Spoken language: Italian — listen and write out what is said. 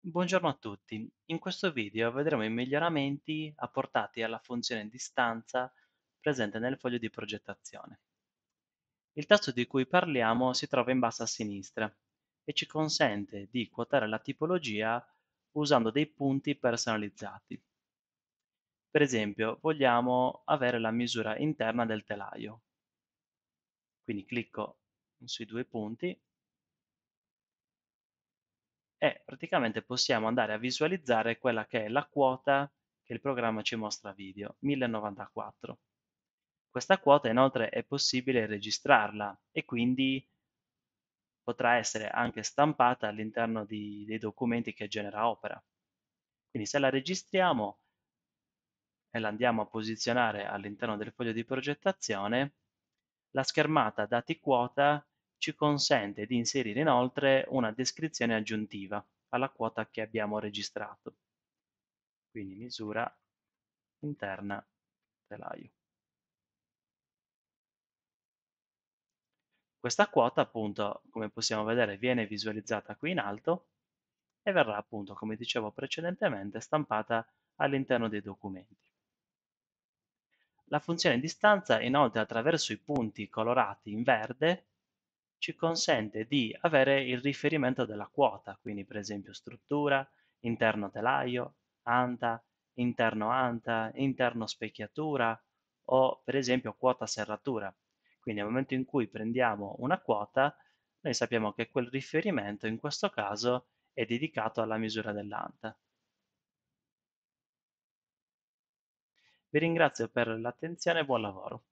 Buongiorno a tutti, in questo video vedremo i miglioramenti apportati alla funzione distanza presente nel foglio di progettazione. Il tasto di cui parliamo si trova in basso a sinistra e ci consente di quotare la tipologia usando dei punti personalizzati. Per esempio vogliamo avere la misura interna del telaio, quindi clicco sui due punti e praticamente possiamo andare a visualizzare quella che è la quota che il programma ci mostra a video, 1094. Questa quota inoltre è possibile registrarla e quindi potrà essere anche stampata all'interno dei documenti che genera Opera. Quindi se la registriamo e la andiamo a posizionare all'interno del foglio di progettazione, la schermata dati quota ci consente di inserire inoltre una descrizione aggiuntiva alla quota che abbiamo registrato, quindi misura interna telaio. Questa quota appunto, come possiamo vedere, viene visualizzata qui in alto e verrà appunto, come dicevo precedentemente, stampata all'interno dei documenti. La funzione distanza inoltre attraverso i punti colorati in verde ci consente di avere il riferimento della quota, quindi per esempio struttura, interno telaio, anta, interno anta, interno specchiatura o per esempio quota serratura. Quindi nel momento in cui prendiamo una quota, noi sappiamo che quel riferimento in questo caso è dedicato alla misura dell'anta. Vi ringrazio per l'attenzione e buon lavoro.